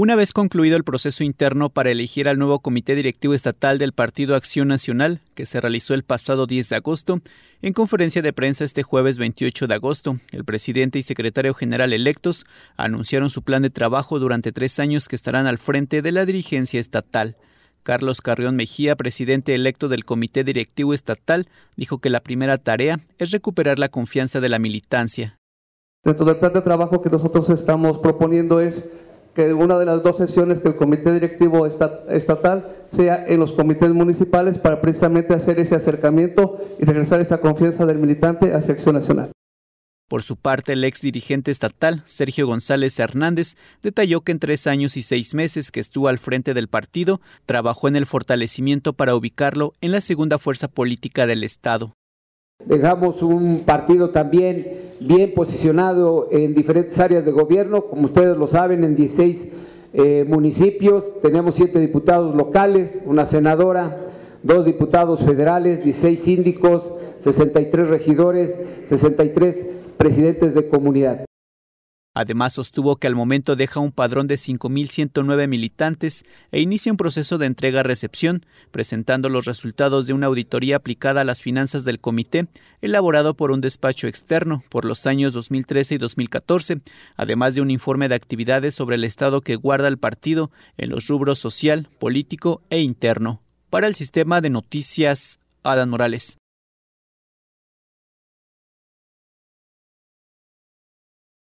Una vez concluido el proceso interno para elegir al nuevo Comité Directivo Estatal del Partido Acción Nacional, que se realizó el pasado 10 de agosto, en conferencia de prensa este jueves 28 de agosto, el presidente y secretario general electos anunciaron su plan de trabajo durante tres años que estarán al frente de la dirigencia estatal. Carlos Carrión Mejía, presidente electo del Comité Directivo Estatal, dijo que la primera tarea es recuperar la confianza de la militancia. Dentro del plan de trabajo que nosotros estamos proponiendo es que una de las dos sesiones que el comité directivo estatal sea en los comités municipales para precisamente hacer ese acercamiento y regresar esa confianza del militante a sección Nacional. Por su parte, el ex dirigente estatal, Sergio González Hernández, detalló que en tres años y seis meses que estuvo al frente del partido, trabajó en el fortalecimiento para ubicarlo en la segunda fuerza política del Estado. Dejamos un partido también bien posicionado en diferentes áreas de gobierno, como ustedes lo saben, en 16 eh, municipios, tenemos siete diputados locales, una senadora, dos diputados federales, 16 síndicos, 63 regidores, 63 presidentes de comunidad. Además, sostuvo que al momento deja un padrón de 5.109 militantes e inicia un proceso de entrega-recepción, presentando los resultados de una auditoría aplicada a las finanzas del comité, elaborado por un despacho externo por los años 2013 y 2014, además de un informe de actividades sobre el estado que guarda el partido en los rubros social, político e interno. Para el sistema de noticias, Adán Morales.